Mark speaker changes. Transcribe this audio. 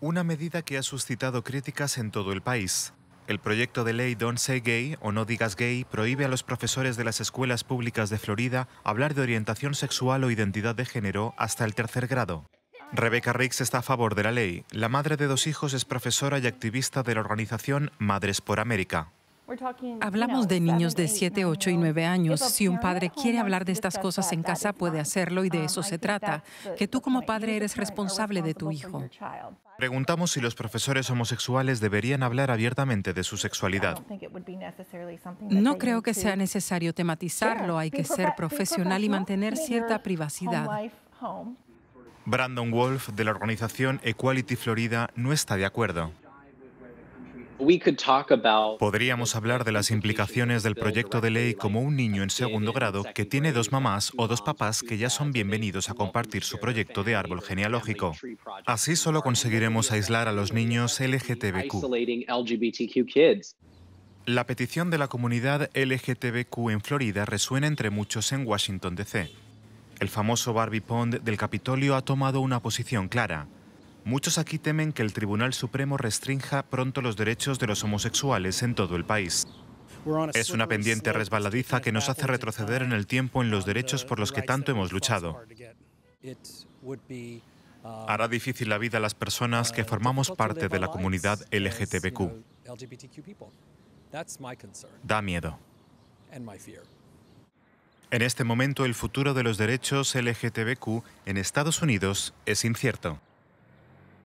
Speaker 1: una medida que ha suscitado críticas en todo el país. El proyecto de ley Don't Say Gay o No Digas Gay prohíbe a los profesores de las escuelas públicas de Florida hablar de orientación sexual o identidad de género hasta el tercer grado. Rebecca Riggs está a favor de la ley. La madre de dos hijos es profesora y activista de la organización Madres por América.
Speaker 2: Hablamos de niños de 7, 8 y 9 años. Si un padre quiere hablar de estas cosas en casa, puede hacerlo y de um, eso se trata, que tú como padre eres responsable de tu hijo.
Speaker 1: Preguntamos si los profesores homosexuales deberían hablar abiertamente de su sexualidad.
Speaker 2: No creo que sea necesario tematizarlo, hay que ser profesional y mantener cierta privacidad.
Speaker 1: Brandon Wolf, de la organización Equality Florida, no está de acuerdo. Podríamos hablar de las implicaciones del proyecto de ley como un niño en segundo grado que tiene dos mamás o dos papás que ya son bienvenidos a compartir su proyecto de árbol genealógico. Así solo conseguiremos aislar a los niños LGTBQ. La petición de la comunidad LGTBQ en Florida resuena entre muchos en Washington, D.C. El famoso Barbie Pond del Capitolio ha tomado una posición clara. Muchos aquí temen que el Tribunal Supremo restrinja pronto los derechos de los homosexuales en todo el país. Es una pendiente resbaladiza que nos hace retroceder en el tiempo en los derechos por los que tanto hemos luchado. Uh, Hará difícil la vida a las personas que uh, formamos parte de la comunidad LGTBQ. Da miedo. En este momento el futuro de los derechos LGTBQ en Estados Unidos es incierto.